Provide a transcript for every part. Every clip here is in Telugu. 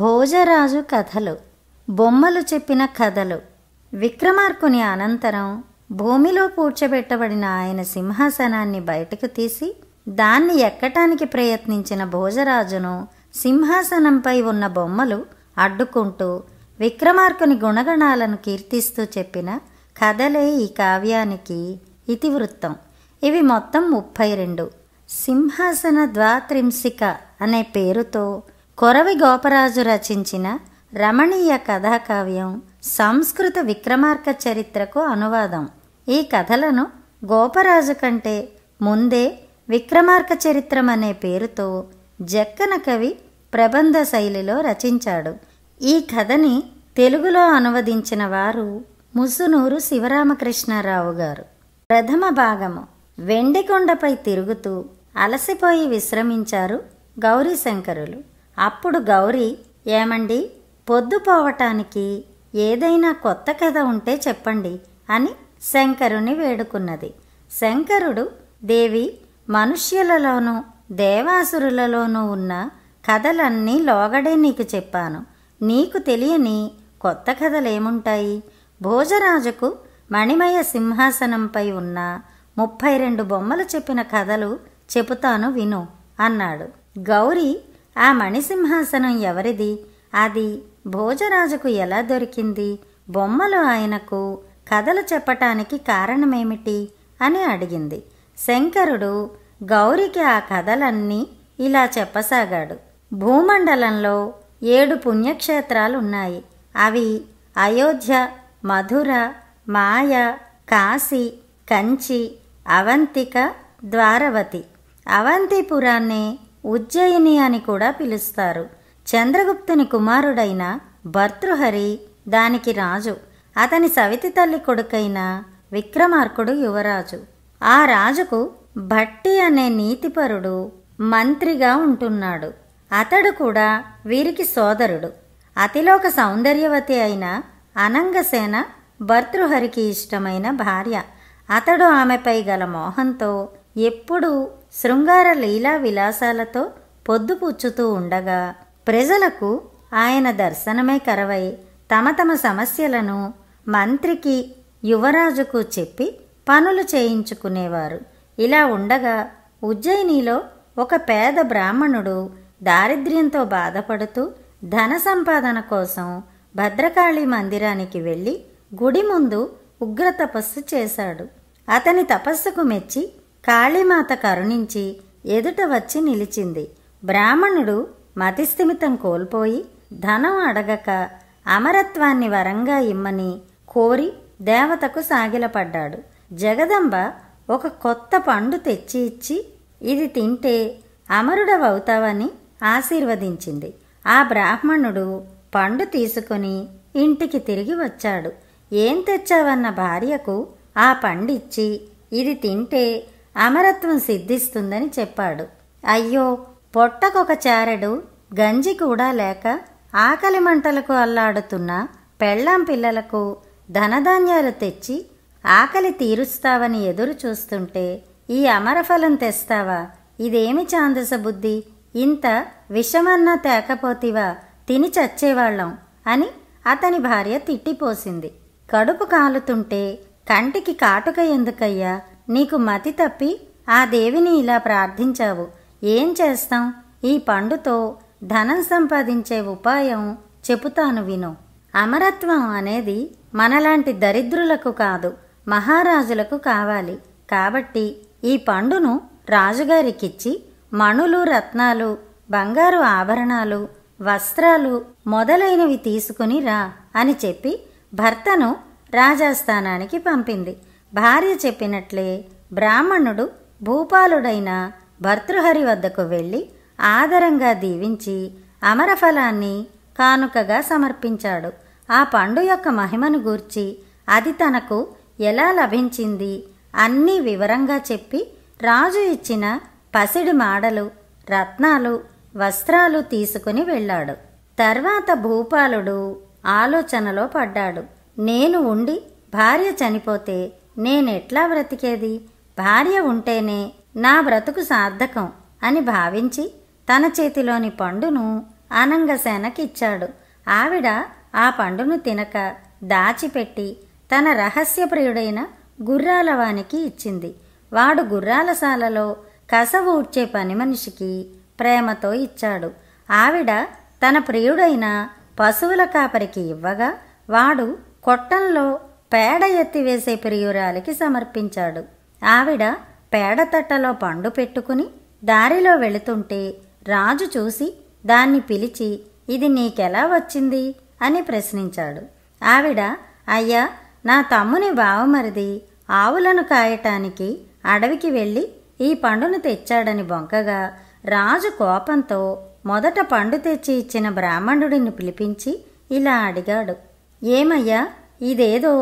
భోజరాజు కథలు బొమ్మలు చెప్పిన కథలు విక్రమార్కుని అనంతరం భూమిలో పూడ్చబెట్టబడిన ఆయన సింహాసనాన్ని బయటకు తీసి దాన్ని ఎక్కటానికి ప్రయత్నించిన భోజరాజును సింహాసనంపై ఉన్న బొమ్మలు అడ్డుకుంటూ విక్రమార్కుని గుణగణాలను కీర్తిస్తూ చెప్పిన కథలే ఈ కావ్యానికి ఇతివృత్తం ఇవి మొత్తం ముప్పై రెండు సింహాసన ద్వాత్రింసిక అనే పేరుతో కొరవి గోపరాజు రచించిన రమణీయ కథాకావ్యం సంస్కృత విక్రమార్క చరిత్రకు అనువాదం ఈ కథలను గోపరాజు కంటే ముందే విక్రమార్క చరిత్రం అనే పేరుతో జక్కన కవి ప్రబంధ శైలిలో రచించాడు ఈ కథని తెలుగులో అనువదించిన వారు ముసునూరు శివరామకృష్ణారావు గారు ప్రథమ భాగము వెండికొండపై తిరుగుతూ అలసిపోయి విశ్రమించారు గౌరీశంకరులు అప్పుడు గౌరీ ఏమండి పొద్దుపోవటానికి ఏదైనా కొత్త కథ ఉంటే చెప్పండి అని శంకరుని వేడుకున్నది శంకరుడు దేవి మనుష్యులలోనూ దేవాసురులలోనూ ఉన్న కథలన్నీ లోగడే నీకు చెప్పాను నీకు తెలియని కొత్త కథలేముంటాయి భోజరాజుకు మణిమయ సింహాసనంపై ఉన్న ముప్పై రెండు బొమ్మలు చెప్పిన కథలు చెబుతాను విను అన్నాడు గౌరీ ఆ మణిసింహాసనం ఎవరిది అది భోజరాజుకు ఎలా దొరికింది బొమ్మలు ఆయనకు కథలు చెప్పటానికి కారణమేమిటి అని అడిగింది శంకరుడు గౌరికి ఆ కథలన్నీ ఇలా చెప్పసాగాడు భూమండలంలో ఏడు పుణ్యక్షేత్రాలున్నాయి అవి అయోధ్య మధుర మాయ కాశీ కంచి అవంతిక ద్వారవతి అవంతిపురాన్నే ఉజ్జయిని అని కూడా పిలుస్తారు చంద్రగుప్తుని కుమారుడైన భర్తృహరి దానికి రాజు అతని సవితి తల్లి కొడుకైన విక్రమార్కుడు యువరాజు ఆ రాజుకు భట్టి అనే నీతిపరుడు మంత్రిగా ఉంటున్నాడు అతడు కూడా వీరికి సోదరుడు అతిలోక సౌందర్యవతి అయిన అనంగసేన భర్తృహరికి ఇష్టమైన భార్య అతడు ఆమెపై గల మోహంతో ఎప్పుడూ శృంగార లీలా విలాసాలతో పొద్దుపుచ్చుతూ ఉండగా ప్రజలకు ఆయన దర్శనమే కరవై తమ తమ సమస్యలను మంత్రికి యువరాజుకు చెప్పి పనులు చేయించుకునేవారు ఇలా ఉండగా ఉజ్జయినిలో ఒక పేద బ్రాహ్మణుడు దారిద్ర్యంతో బాధపడుతూ ధన సంపాదన కోసం భద్రకాళి మందిరానికి వెళ్ళి గుడి ముందు ఉగ్ర తపస్సు చేశాడు అతని తపస్సుకు మెచ్చి కాళీమాత కరుణించి ఎదుట వచ్చి నిలిచింది బ్రాహ్మణుడు మతిస్థిమితం కోల్పోయి ధనం అడగక అమరత్వాన్ని వరంగా ఇమ్మని కోరి దేవతకు సాగిలపడ్డాడు జగదంబ ఒక కొత్త పండు తెచ్చి ఇచ్చి ఇది తింటే అమరుడవవుతావని ఆశీర్వదించింది ఆ బ్రాహ్మణుడు పండు తీసుకుని ఇంటికి తిరిగి వచ్చాడు ఏం తెచ్చావన్న భార్యకు ఆ పండిచ్చి ఇది తింటే అమరత్వం సిద్ధిస్తుందని చెప్పాడు అయ్యో పొట్టకొక చారడు గంజి కూడా లేక ఆకలి మంటలకు అల్లాడుతున్న పెళ్ళాం పిల్లలకు ధనధాన్యాలు తెచ్చి ఆకలి తీరుస్తావని ఎదురు చూస్తుంటే ఈ అమరఫలం తెస్తావా ఇదేమి ఛాందస బుద్ధి ఇంత విషమన్నా తేకపోతివా తిని చచ్చేవాళ్ళం అని అతని భార్య తిట్టిపోసింది కడుపు కాలుతుంటే కంటికి కాటుక ఎందుకయ్యా నీకు మతి తప్పి ఆ దేవిని ఇలా ప్రార్థించావు ఏం చేస్తాం ఈ పండుతో ధనం సంపాదించే ఉపాయం చెబుతాను విను అమరత్వం అనేది మనలాంటి దరిద్రులకు కాదు మహారాజులకు కావాలి కాబట్టి ఈ పండును రాజుగారికిచ్చి మణులు రత్నాలు బంగారు ఆభరణాలు వస్త్రాలు మొదలైనవి తీసుకుని రా అని చెప్పి భర్తను రాజాస్థానానికి పంపింది భార్య చెప్పినట్లే బ్రాహ్మణుడు భూపాలుడైన భర్తృహరి వద్దకు వెళ్ళి ఆదరంగా దీవించి అమరఫలాన్ని కానుకగా సమర్పించాడు ఆ పండు యొక్క మహిమను గూర్చి అది తనకు ఎలా లభించింది అన్నీ వివరంగా చెప్పి రాజు ఇచ్చిన పసిడి మాడలు రత్నాలు వస్త్రాలు తీసుకుని వెళ్ళాడు తర్వాత భూపాలుడు ఆలోచనలో పడ్డాడు నేను ఉండి భార్య చనిపోతే నేనెట్లా బ్రతికేది భార్య ఉంటేనే నా బ్రతుకు సార్థకం అని భావించి తన చేతిలోని పండును అనంగసేనకిచ్చాడు ఆవిడ ఆ పండును తినక దాచిపెట్టి తన రహస్యప్రియుడైన గుర్రాలవానికి ఇచ్చింది వాడు గుర్రాలశాలలో కసవు ఊడ్చే పని మనిషికి ప్రేమతో ఇచ్చాడు ఆవిడ తన ప్రియుడైన పశువుల కాపరికి ఇవ్వగా వాడు కొట్టంలో పేడ ఎత్తివేసే ప్రియురాలికి సమర్పించాడు ఆవిడ పేడ తట్టలో పండు పెట్టుకుని దారిలో వెళుతుంటే రాజు చూసి దాన్ని పిలిచి ఇది నీకెలా వచ్చింది అని ప్రశ్నించాడు ఆవిడ అయ్యా నా తమ్ముని బావమరిది ఆవులను కాయటానికి అడవికి వెళ్ళి ఈ పండును తెచ్చాడని బొంకగా రాజు కోపంతో మొదట పండు తెచ్చి ఇచ్చిన బ్రాహ్మణుడిని పిలిపించి ఇలా అడిగాడు ఏమయ్యా ఇదేదో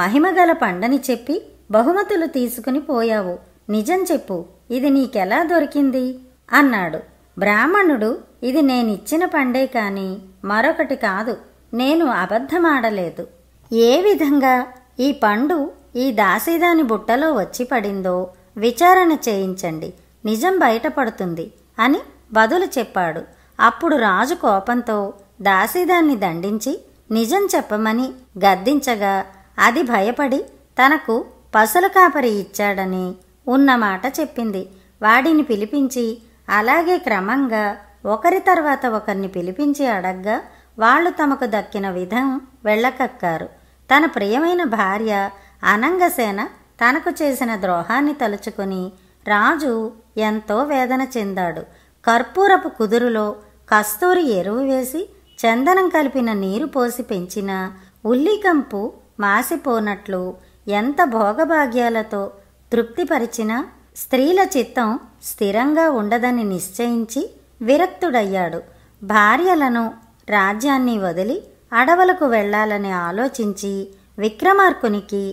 మహిమగల పండని చెప్పి బహుమతులు తీసుకుని పోయావు నిజం చెప్పు ఇది నీకెలా దొరికింది అన్నాడు బ్రాహ్మణుడు ఇది నేనిచ్చిన పండే కాని మరొకటి కాదు నేను అబద్ధమాడలేదు ఏ విధంగా ఈ పండు ఈ దాసీదాని బుట్టలో వచ్చి పడిందో విచారణ చేయించండి నిజం బయటపడుతుంది అని బదులు చెప్పాడు అప్పుడు రాజు కోపంతో దాసీదాన్ని దండించి నిజం చెప్పమని గద్దించగా అది భయపడి తనకు పసులు కాపరి ఇచ్చాడని ఉన్నమాట చెప్పింది వాడిని పిలిపించి అలాగే క్రమంగా ఒకరి తర్వాత ఒకరిని పిలిపించి అడగ్గా వాళ్ళు తమకు దక్కిన విధం వెళ్ళకక్కారు తన ప్రియమైన భార్య అనంగసేన తనకు చేసిన ద్రోహాన్ని తలుచుకుని రాజు ఎంతో వేదన చెందాడు కర్పూరపు కుదురులో కస్తూరి ఎరువు వేసి చందనం కలిపిన నీరు పోసి పెంచిన ఉల్లికంపు మాసిపోనట్లు ఎంత భోగభాగ్యాలతో తృప్తిపరిచినా స్త్రీల చిత్తం స్థిరంగా ఉండదని నిశ్చయించి విరక్తుడయ్యాడు భార్యలను రాజ్యాన్ని వదిలి అడవులకు వెళ్లాలని ఆలోచించి విక్రమార్కునికి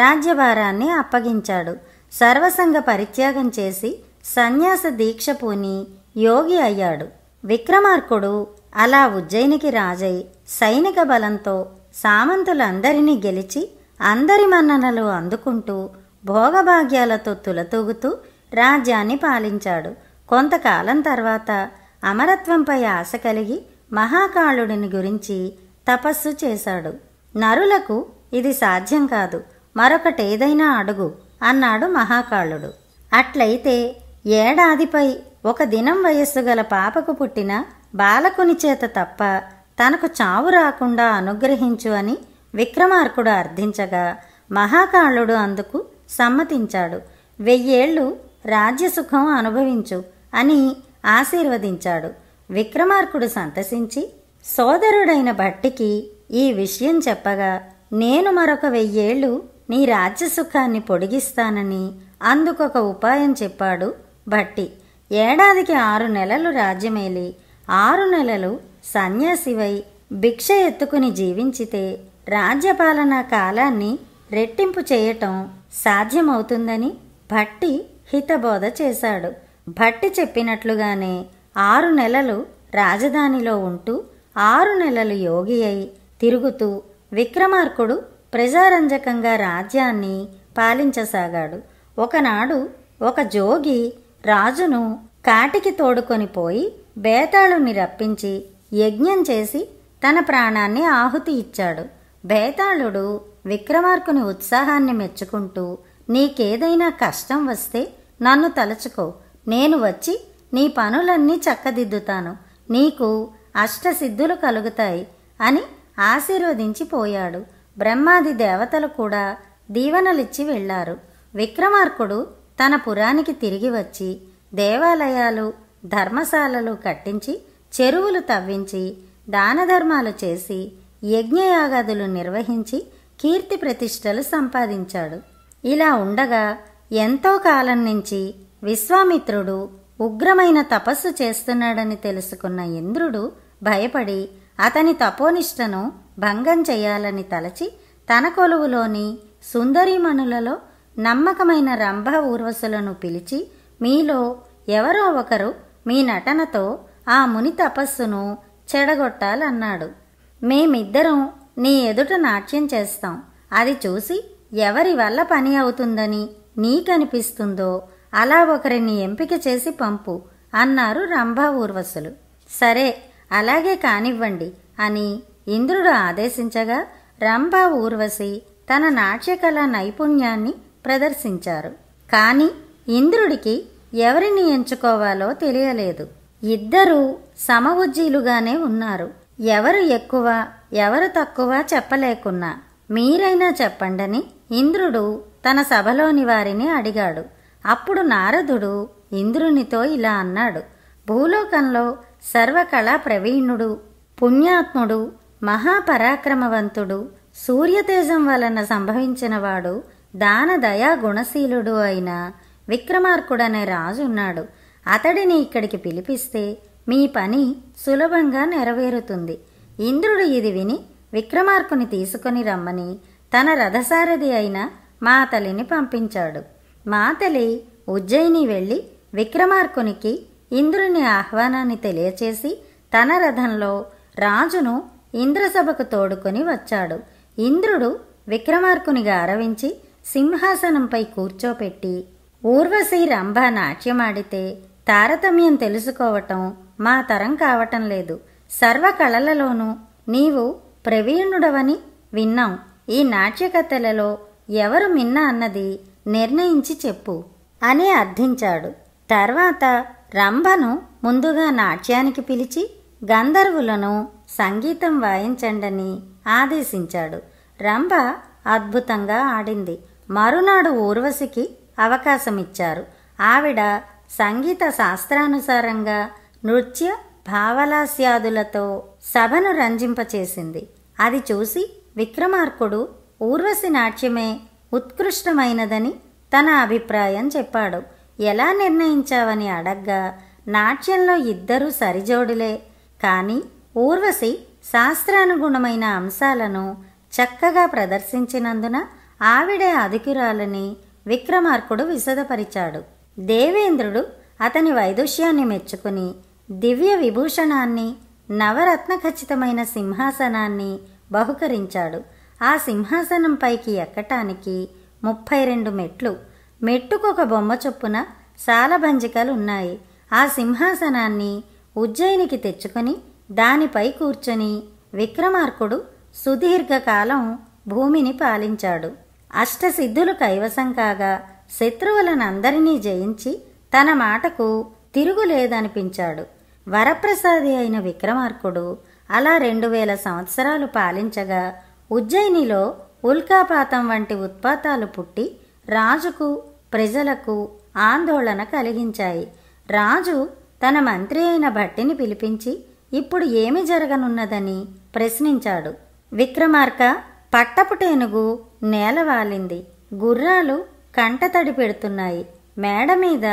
రాజ్యభారాన్ని అప్పగించాడు సర్వసంగ పరిత్యాగం చేసి సన్యాస దీక్ష పూని యోగి అయ్యాడు విక్రమార్కుడు అలా ఉజ్జయినికి రాజై సైనిక బలంతో సామంతులందరినీ గెలిచి అందరి మన్ననలు అందుకుంటూ భోగభాగ్యాలతో తులతూగుతూ రాజ్యాన్ని పాలించాడు కొంతకాలం తర్వాత అమరత్వంపై ఆశ కలిగి మహాకాళుడిని గురించి తపస్సు చేశాడు నరులకు ఇది సాధ్యం కాదు మరొకటేదైనా అడుగు అన్నాడు మహాకాళుడు అట్లయితే ఏడాదిపై ఒక దినం వయస్సు గల పాపకు పుట్టిన బాలకుని చేత తప్ప తనకు చావు రాకుండా అనుగ్రహించు అని విక్రమార్కుడు అర్థించగా మహాకాళుడు అందుకు సమ్మతించాడు వెయ్యేళ్ళు రాజ్యసుఖం అనుభవించు అని ఆశీర్వదించాడు విక్రమార్కుడు సంతసించి సోదరుడైన భట్టికి ఈ విషయం చెప్పగా నేను మరొక వెయ్యేళ్ళు నీ రాజ్యసుఖాన్ని పొడిగిస్తానని అందుకొక ఉపాయం చెప్పాడు భట్టి ఏడాదికి ఆరు నెలలు రాజ్యమేలి ఆరు నెలలు సన్యాసివై భిక్ష ఎత్తుకుని జీవించితే రాజ్యపాలనా కాలాన్ని రెట్టింపు చేయటం సాధ్యమవుతుందని భట్టి హితబోధ చేశాడు భట్టి చెప్పినట్లుగానే ఆరు నెలలు రాజధానిలో ఉంటూ ఆరు నెలలు యోగి అయి తిరుగుతూ విక్రమార్కుడు ప్రజారంజకంగా రాజ్యాన్ని పాలించసాగాడు ఒకనాడు ఒక జోగి రాజును కాటికి తోడుకొని పోయి బేతాళుని రప్పించి యజ్ఞం చేసి తన ప్రాణాన్ని ఆహుతి ఇచ్చాడు బేతాళుడు విక్రమార్కుని ఉత్సాహాన్ని మెచ్చుకుంటూ నీకేదైనా కష్టం వస్తే నన్ను తలుచుకో నేను వచ్చి నీ పనులన్నీ చక్కదిద్దుతాను నీకు అష్టసిద్ధులు కలుగుతాయి అని ఆశీర్వదించిపోయాడు బ్రహ్మాది దేవతలు కూడా దీవెనలిచ్చి వెళ్ళారు విక్రమార్కుడు తన పురానికి తిరిగి వచ్చి దేవాలయాలు ధర్మశాలలు కట్టించి చెరువులు తవ్వించి దానధర్మాలు చేసి యజ్ఞయాగాదులు నిర్వహించి కీర్తి ప్రతిష్టలు సంపాదించాడు ఇలా ఉండగా ఎంతో కాలం నుంచి విశ్వామిత్రుడు ఉగ్రమైన తపస్సు చేస్తున్నాడని తెలుసుకున్న ఇంద్రుడు భయపడి అతని తపోనిష్టను భంగం చేయాలని తలచి తన కొలువులోని సుందరీమణులలో నమ్మకమైన రంభ ఊర్వశులను పిలిచి మీలో ఎవరో ఒకరు మీ నటనతో ఆ ముని తపస్సును చెడగొట్టాలన్నాడు మేమిద్దరం నీ ఎదుట నాట్యం చేస్తాం అది చూసి ఎవరి వల్ల పని అవుతుందని నీకనిపిస్తుందో అలా ఒకరిని ఎంపిక చేసి పంపు అన్నారు రంభా ఊర్వశులు సరే అలాగే కానివ్వండి అని ఇంద్రుడు ఆదేశించగా రంభా ఊర్వశి తన నాట్యకళా నైపుణ్యాన్ని ప్రదర్శించారు కానీ ఇంద్రుడికి ఎవరిని ఎంచుకోవాలో తెలియలేదు ఇద్దరూ సమవుజ్జీలుగానే ఉన్నారు ఎవరు ఎక్కువ ఎవరు తక్కువ చెప్పలేకున్నా మీరైనా చెప్పండని ఇంద్రుడు తన సభలోని వారిని అడిగాడు అప్పుడు నారదుడు ఇంద్రునితో ఇలా అన్నాడు భూలోకంలో సర్వకళా ప్రవీణుడు పుణ్యాత్ముడు మహాపరాక్రమవంతుడు సూర్యతేజం వలన సంభవించినవాడు దాన దయా గుణశీలుడు అయిన విక్రమార్కుడనే రాజున్నాడు అతడిని ఇక్కడికి పిలిపిస్తే మీ పని సులభంగా నెరవేరుతుంది ఇంద్రుడు ఇది విని విక్రమార్కుని తీసుకొని రమ్మని తన రథసారథి అయిన మాతలిని పంపించాడు మాతలి ఉజ్జయిని వెళ్ళి విక్రమార్కునికి ఇంద్రుని ఆహ్వానాన్ని తెలియచేసి తన రథంలో రాజును ఇంద్రసభకు తోడుకొని వచ్చాడు ఇంద్రుడు విక్రమార్కుని గారవించి సింహాసనంపై కూర్చోపెట్టి ఊర్వశీ రంభ నాట్యమాడితే తారతమ్యం తెలుసుకోవటం మా తరం కావటం లేదు సర్వ కళలలోనూ నీవు ప్రవీణుడవని విన్నాం ఈ నాట్యకథలలో ఎవరు మిన్న అన్నది నిర్ణయించి చెప్పు అని అర్థించాడు తర్వాత రంభను ముందుగా నాట్యానికి పిలిచి గంధర్వులను సంగీతం వాయించండని ఆదేశించాడు రంభ అద్భుతంగా ఆడింది మరునాడు ఊర్వశికి అవకాశమిచ్చారు ఆవిడ సంగీత శాస్త్రానుసారంగా నృత్య భావలాస్యాదులతో సభను రంజింపచేసింది అది చూసి విక్రమార్కుడు ఊర్వశి నాట్యమే ఉత్కృష్టమైనదని తన అభిప్రాయం చెప్పాడు ఎలా నిర్ణయించావని అడగ్గా నాట్యంలో ఇద్దరూ సరిజోడులే కానీ ఊర్వశి శాస్త్రానుగుణమైన అంశాలను చక్కగా ప్రదర్శించినందున ఆవిడే అధికురాలని విక్రమార్కుడు విశదపరిచాడు దేవేంద్రుడు అతని వైదుష్యాన్ని మెచ్చుకుని దివ్య విభూషణాన్ని నవరత్న ఖచ్చితమైన సింహాసనాన్ని బహుకరించాడు ఆ సింహాసనంపైకి ఎక్కటానికి ముప్పై రెండు మెట్లు మెట్టుకొక బొమ్మ చొప్పున ఉన్నాయి ఆ సింహాసనాన్ని ఉజ్జయినికి తెచ్చుకొని దానిపై కూర్చొని విక్రమార్కుడు సుదీర్ఘకాలం భూమిని పాలించాడు అష్టసిద్ధులు కైవసం కాగా శత్రువులనందరినీ జయించి తన మాటకు తిరుగులేదనిపించాడు వరప్రసాది అయిన విక్రమార్కుడు అలా రెండు వేల సంవత్సరాలు పాలించగా ఉజ్జయినిలో ఉల్కాపాతం వంటి ఉత్పాతాలు పుట్టి రాజుకు ప్రజలకు ఆందోళన కలిగించాయి రాజు తన మంత్రి అయిన భట్టిని పిలిపించి ఇప్పుడు ఏమి జరగనున్నదని ప్రశ్నించాడు విక్రమార్క పట్టపుటేనుగు నేలవాలింది గుర్రాలు కంటతడి పెడుతున్నాయి మేడ మీద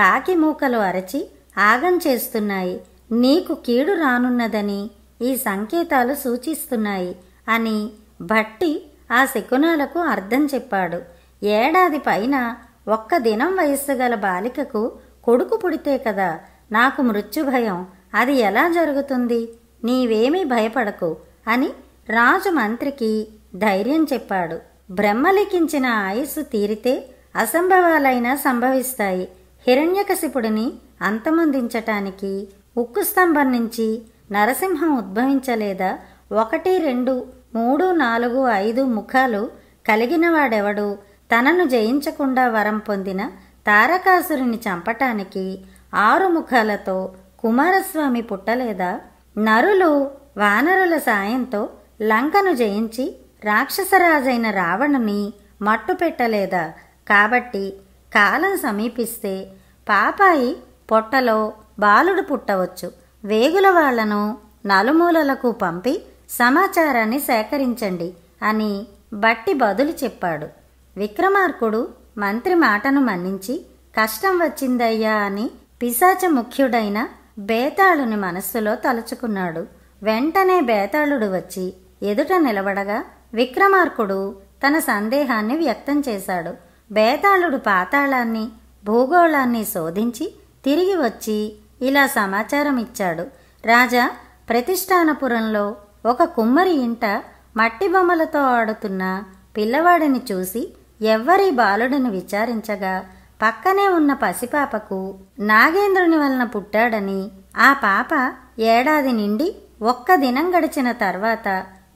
కాకి మూకలు అరచి ఆగం చేస్తున్నాయి నీకు కీడు రానున్నదని ఈ సంకేతాలు సూచిస్తున్నాయి అని భట్టి ఆ శకునాలకు అర్థం చెప్పాడు ఏడాది పైన ఒక్క దినం వయస్సు గల బాలికకు కొడుకు పుడితే కదా నాకు మృత్యుభయం అది ఎలా జరుగుతుంది నీవేమీ భయపడకు అని రాజు మంత్రికి ధైర్యం చెప్పాడు బ్రహ్మలిఖించిన ఆయుస్సు తీరితే అసంభవాలైనా సంభవిస్తాయి హిరణ్యకశిపుడిని అంతమొందించటానికి ఉక్కు స్తంభం నుంచి నరసింహం ఉద్భవించలేదా ఒకటి రెండు మూడు నాలుగు ఐదు ముఖాలు కలిగినవాడెవడు తనను జయించకుండా వరం పొందిన తారకాసురుని చంపటానికి ఆరు ముఖాలతో కుమారస్వామి పుట్టలేదా నరులు వానరుల సాయంతో లంకను జయించి రాక్షసరాజైన రావణుని మట్టు పెట్టలేదా కాబట్టి కాలం సమీపిస్తే పాపాయి పొట్టలో బాలుడు పుట్టవచ్చు వేగుల వాళ్లను నలుమూలలకు పంపి సమాచారాన్ని సేకరించండి అని బట్టి బదులు చెప్పాడు విక్రమార్కుడు మంత్రి మాటను మన్నించి కష్టం వచ్చిందయ్యా అని పిశాచ ముఖ్యుడైన బేతాళుని మనస్సులో తలుచుకున్నాడు వెంటనే బేతాళుడు వచ్చి ఎదుట నిలబడగా విక్రమార్కుడు తన సందేహాన్ని వ్యక్తం చేశాడు బేతాళుడు పాతాళాన్ని భూగోళాన్ని శోధించి తిరిగి వచ్చి ఇలా సమాచారం ఇచ్చాడు రాజా ప్రతిష్టానపురంలో ఒక కుమ్మరి ఇంట మట్టి బొమ్మలతో ఆడుతున్న పిల్లవాడిని చూసి ఎవ్వరి బాలుడిని విచారించగా పక్కనే ఉన్న పసిపాపకు నాగేంద్రుని వలన పుట్టాడని ఆ పాప ఏడాది నిండి ఒక్క దినం గడిచిన తర్వాత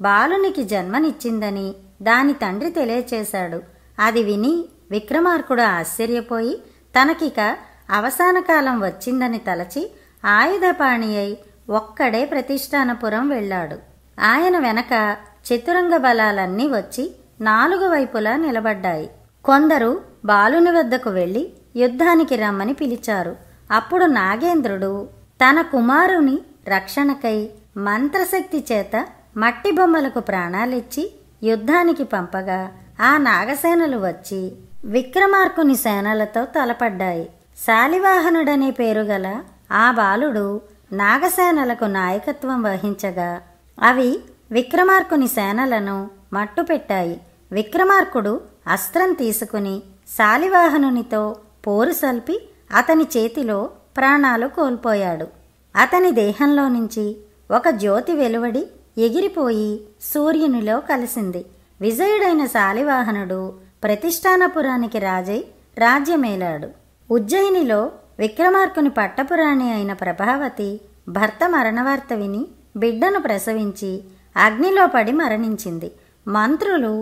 బాలునికి జన్మనిచ్చిందని దాని తండ్రి తెలియచేశాడు అది విని విక్రమార్కుడు ఆశ్చర్యపోయి తనకిక అవసాన కాలం వచ్చిందని తలచి ఆయుధపాణి అయి ఒక్కడే ప్రతిష్టానపురం వెళ్ళాడు ఆయన వెనక చతురంగ బలాలన్నీ వచ్చి నాలుగు వైపులా నిలబడ్డాయి కొందరు బాలుని వద్దకు వెళ్ళి యుద్ధానికి రమ్మని పిలిచారు అప్పుడు నాగేంద్రుడు తన కుమారుని రక్షణకై మంత్రశక్తి చేత మట్టి బొమ్మలకు ప్రాణాలిచ్చి యుద్ధానికి పంపగా ఆ నాగసేనలు వచ్చి విక్రమార్కుని సేనలతో తలపడ్డాయి శాలివాహనుడనే పేరు గల ఆ బాలుడు నాగసేనలకు నాయకత్వం వహించగా అవి విక్రమార్కుని సేనలను మట్టుపెట్టాయి విక్రమార్కుడు అస్త్రం తీసుకుని శాలివాహనునితో పోరు సల్పి అతని చేతిలో ప్రాణాలు కోల్పోయాడు అతని దేహంలో నుంచి ఒక జ్యోతి వెలువడి ఎగిరిపోయి సూర్యునిలో కలిసింది విజయుడైన శాలివాహనుడు ప్రతిష్టానపురానికి రాజై రాజ్యమేలాడు ఉజ్జయినిలో విక్రమార్కుని పట్టపురాణి అయిన ప్రభావతి భర్త మరణవార్త విని బిడ్డను ప్రసవించి అగ్నిలో పడి మరణించింది మంత్రులు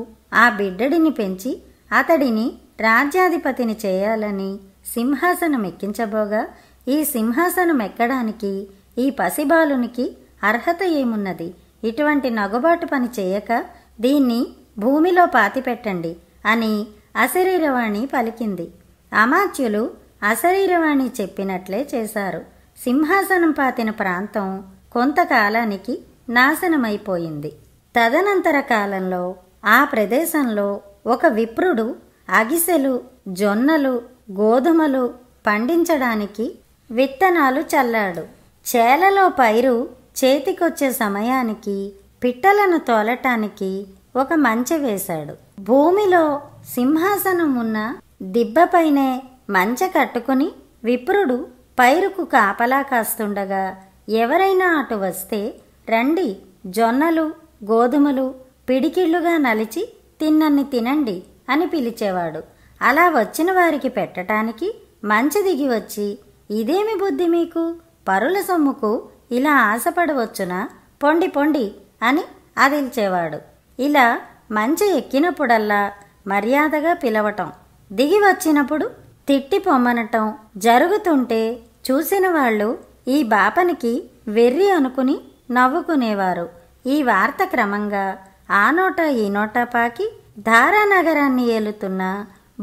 ఆ బిడ్డడిని పెంచి అతడిని రాజ్యాధిపతిని చేయాలని సింహాసనం ఎక్కించబోగా ఈ సింహాసనం ఎక్కడానికి ఈ పసిబాలునికి అర్హత ఏమున్నది ఇటువంటి నగబాటు పని చేయక దీన్ని భూమిలో పాతిపెట్టండి అని అశరీరవాణి పలికింది అమాత్యులు అశరీరవాణి చెప్పినట్లే చేశారు సింహాసనం పాతిన ప్రాంతం కొంతకాలానికి నాశనమైపోయింది తదనంతర కాలంలో ఆ ప్రదేశంలో ఒక విప్రుడు అగిసెలు జొన్నలు గోధుమలు పండించడానికి విత్తనాలు చల్లాడు చేలలో పైరు చేతికొచ్చే సమయానికి పిట్టలను తోలటానికి ఒక మంచె వేశాడు భూమిలో సింహాసనం ఉన్న దిబ్బపైనే మంచె కట్టుకుని విప్రుడు పైరుకు కాపలా కాస్తుండగా ఎవరైనా అటు వస్తే రండి జొన్నలు గోధుమలు పిడికిళ్ళుగా నలిచి తిన్నన్ని తినండి అని పిలిచేవాడు అలా వచ్చిన వారికి పెట్టటానికి మంచి దిగి వచ్చి ఇదేమి బుద్ధి మీకు పరుల సొమ్ముకు ఇలా ఆశపడవచ్చునా పొండి పొండి అని అదిల్చేవాడు ఇలా మంచి ఎక్కినప్పుడల్లా మర్యాదగా పిలవటం దిగి వచ్చినప్పుడు తిట్టి పొమ్మనటం జరుగుతుంటే చూసిన వాళ్ళు ఈ బాపనికి వెర్రి అనుకుని నవ్వుకునేవారు ఈ వార్త క్రమంగా ఆ నోట ఈ నోట పాకి ధారానగరాన్ని ఏలుతున్న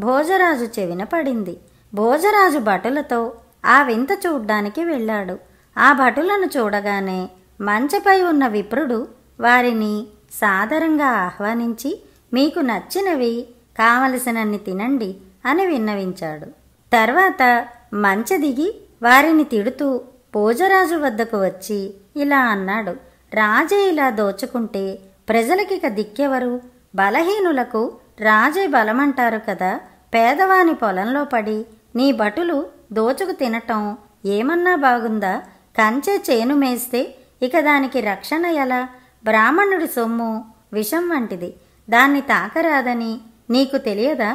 భోజరాజు చెవిన పడింది భోజరాజు బటులతో ఆ వింత చూడ్డానికి వెళ్ళాడు ఆ భటులను చూడగానే మంచపై ఉన్న విప్రుడు వారిని సాదరంగా ఆహ్వానించి మీకు నచ్చినవి కావలసినన్ని తినండి అని విన్నవించాడు తర్వాత మంచ దిగి వారిని తిడుతూ భోజరాజు వద్దకు వచ్చి ఇలా అన్నాడు రాజే ఇలా దోచుకుంటే ప్రజలకిక దిక్కెవరు బలహీనులకు రాజే బలమంటారు కదా పేదవాని పొలంలో పడి నీ భటులు దోచుకు తినటం ఏమన్నా బాగుందా కంచె చేను మేస్తే ఇక దానికి రక్షణ ఎలా బ్రాహ్మణుడి సొమ్ము విషం వంటిది దాన్ని తాకరాదని నీకు తెలియదా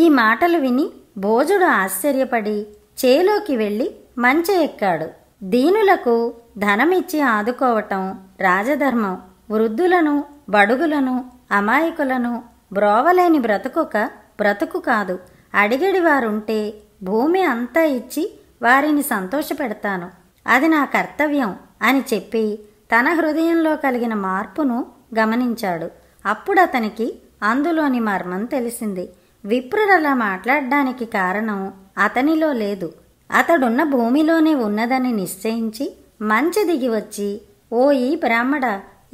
ఈ మాటలు విని భోజుడు ఆశ్చర్యపడి చేలోకి వెళ్ళి మంచె ఎక్కాడు దీనులకు ధనమిచ్చి ఆదుకోవటం రాజధర్మం వృద్ధులను బడుగులను అమాయకులను బ్రోవలేని బ్రతుకొక బ్రతుకు కాదు అడిగడి వారుంటే భూమి అంతా ఇచ్చి వారిని సంతోషపెడతాను అది నా కర్తవ్యం అని చెప్పి తన హృదయంలో కలిగిన మార్పును గమనించాడు అప్పుడు అతనికి అందులోని మర్మం తెలిసింది విప్రురలా మాట్లాడడానికి కారణం అతనిలో లేదు అతడున్న భూమిలోనే ఉన్నదని నిశ్చయించి మంచి దిగి వచ్చి ఓ ఈ బ్రాహ్మడ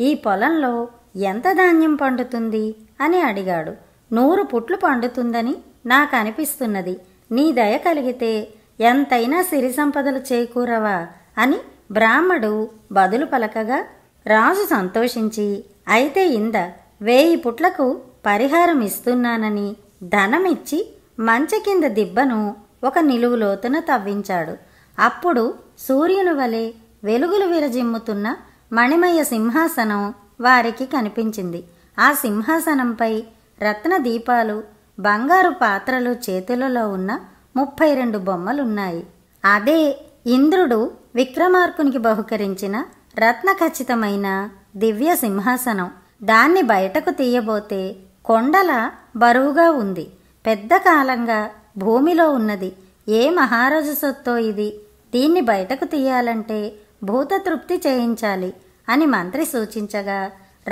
ఈ పొలంలో ఎంత ధాన్యం పండుతుంది అని అడిగాడు నూరు పుట్లు పండుతుందని నాకు అనిపిస్తున్నది నీ దయ కలిగితే ఎంతైనా సిరి సంపదలు చేకూరవా అని బ్రాహ్మడు బదులు పలకగా రాజు సంతోషించి అయితే ఇంద వేయి పుట్లకు పరిహారం ఇస్తున్నానని ధనమిచ్చి మంచ కింద దిబ్బను ఒక నిలువులోతున తవ్వించాడు అప్పుడు సూర్యుని వలె వెలుగులు విరజిమ్ముతున్న మణిమయ సింహాసనం వారికి కనిపించింది ఆ సింహాసనంపై రత్న దీపాలు బంగారు పాత్రలు చేతులలో ఉన్న ముప్పై రెండు బొమ్మలున్నాయి అదే ఇంద్రుడు విక్రమార్కునికి బహుకరించిన రత్నఖచ్చితమైన దివ్య సింహాసనం దాన్ని బయటకు తీయబోతే కొండల బరువుగా ఉంది పెద్ద కాలంగా భూమిలో ఉన్నది ఏ మహారాజు సొత్తో ఇది దీన్ని బయటకు తీయాలంటే భూతతృప్తి చేయించాలి అని మంత్రి సూచించగా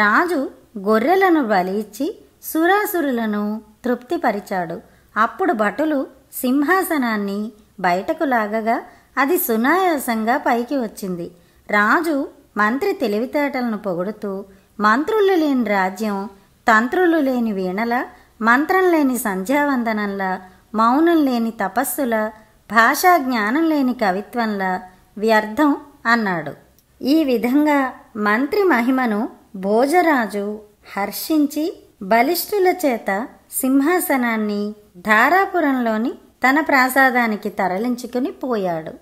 రాజు గొర్రెలను బలి ఇచ్చి సురాసురులను తృప్తిపరిచాడు అప్పుడు భటులు సింహాసనాన్ని బయటకు లాగగా అది సునాయాసంగా పైకి వచ్చింది రాజు మంత్రి తెలివితేటలను పొగుడుతూ మంత్రులు లేని రాజ్యం తంత్రులు లేని వీణల మంత్రం లేని సంధ్యావందనంల మౌనం లేని తపస్సుల భాషా జ్ఞానం లేని కవిత్వంలా వ్యర్థం అన్నాడు ఈ విధంగా మంత్రి మహిమను భోజరాజు హర్షించి బలిష్ఠుల చేత సింహాసనాన్ని ధారాపురంలోని తన ప్రాసాదానికి తరలించుకుని పోయాడు